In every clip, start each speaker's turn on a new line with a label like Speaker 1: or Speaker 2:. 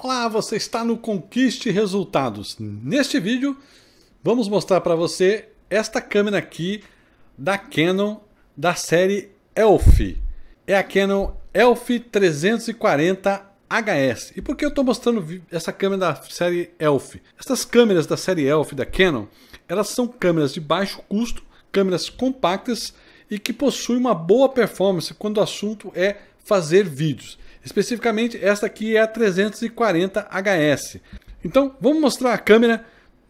Speaker 1: Olá, ah, você está no Conquiste Resultados. Neste vídeo, vamos mostrar para você esta câmera aqui da Canon da série ELF. É a Canon ELF 340 HS. E por que eu estou mostrando essa câmera da série ELF? Essas câmeras da série ELF da Canon, elas são câmeras de baixo custo, câmeras compactas e que possuem uma boa performance quando o assunto é fazer vídeos. Especificamente, esta aqui é a 340HS. Então, vamos mostrar a câmera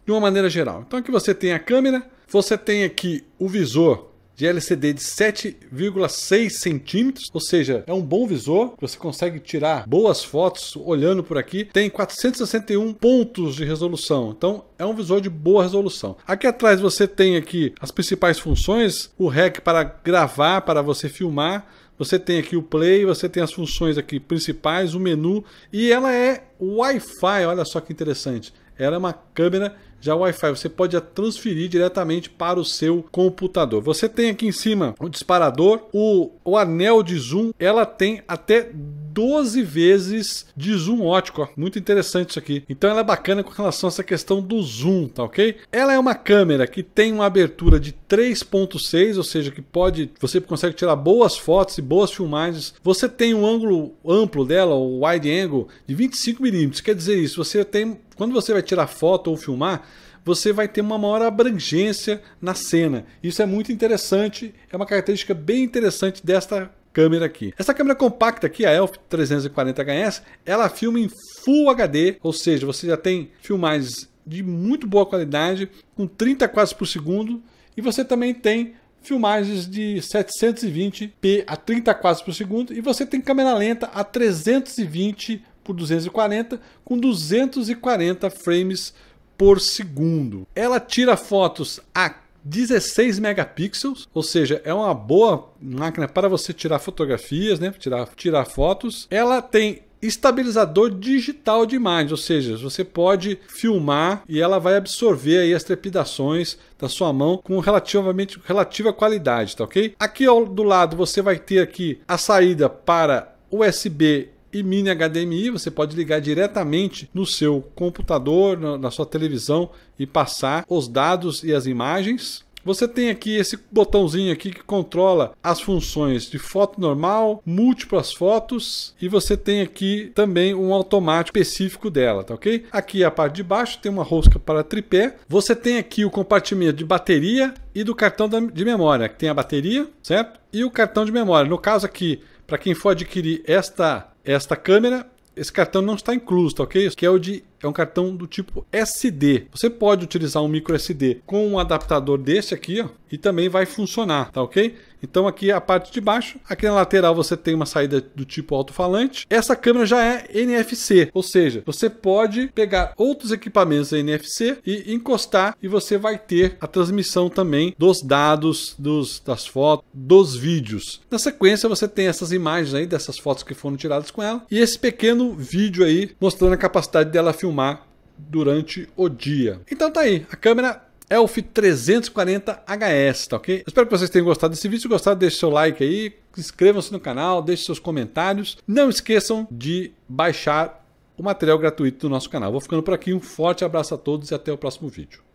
Speaker 1: de uma maneira geral. Então, aqui você tem a câmera, você tem aqui o visor de LCD de 7,6 centímetros, ou seja, é um bom visor, você consegue tirar boas fotos olhando por aqui. Tem 461 pontos de resolução, então é um visor de boa resolução. Aqui atrás você tem aqui as principais funções, o REC para gravar, para você filmar, você tem aqui o play, você tem as funções aqui principais, o menu e ela é Wi-Fi. Olha só que interessante. Ela é uma câmera já Wi-Fi. Você pode transferir diretamente para o seu computador. Você tem aqui em cima o disparador, o, o anel de zoom. Ela tem até 12 vezes de zoom ótico. Ó. Muito interessante isso aqui. Então ela é bacana com relação a essa questão do zoom, tá ok? Ela é uma câmera que tem uma abertura de 3.6, ou seja, que pode, você consegue tirar boas fotos e boas filmagens. Você tem um ângulo amplo dela, o wide angle, de 25 milímetros. Quer dizer isso, você tem, quando você vai tirar foto ou filmar, você vai ter uma maior abrangência na cena. Isso é muito interessante, é uma característica bem interessante desta câmera aqui. Essa câmera compacta aqui, a ELF 340HS, ela filma em Full HD, ou seja, você já tem filmagens de muito boa qualidade, com 30 quadros por segundo, e você também tem filmagens de 720p a 30 quadros por segundo, e você tem câmera lenta a 320 por 240 com 240 frames por segundo. Ela tira fotos a 16 megapixels, ou seja, é uma boa máquina para você tirar fotografias, né? Tirar, tirar fotos. Ela tem estabilizador digital de imagem, ou seja, você pode filmar e ela vai absorver aí as trepidações da sua mão com relativamente relativa qualidade, tá ok? Aqui ao do lado você vai ter aqui a saída para USB e mini HDMI, você pode ligar diretamente no seu computador, na sua televisão e passar os dados e as imagens. Você tem aqui esse botãozinho aqui que controla as funções de foto normal, múltiplas fotos e você tem aqui também um automático específico dela, tá ok? Aqui a parte de baixo tem uma rosca para tripé. Você tem aqui o compartimento de bateria e do cartão de memória, que tem a bateria, certo? E o cartão de memória. No caso aqui, para quem for adquirir esta esta câmera, esse cartão não está incluso, tá ok? Que é o de é um cartão do tipo SD. Você pode utilizar um micro SD com um adaptador desse aqui, ó, e também vai funcionar, tá ok? Então aqui a parte de baixo, aqui na lateral você tem uma saída do tipo alto-falante. Essa câmera já é NFC, ou seja, você pode pegar outros equipamentos NFC e encostar e você vai ter a transmissão também dos dados, dos, das fotos, dos vídeos. Na sequência você tem essas imagens aí dessas fotos que foram tiradas com ela e esse pequeno vídeo aí mostrando a capacidade dela filmar filmar durante o dia. Então tá aí, a câmera ELF 340HS, tá ok? espero que vocês tenham gostado desse vídeo. Se gostaram, deixe seu like aí, inscrevam-se no canal, deixe seus comentários. Não esqueçam de baixar o material gratuito do nosso canal. Vou ficando por aqui, um forte abraço a todos e até o próximo vídeo.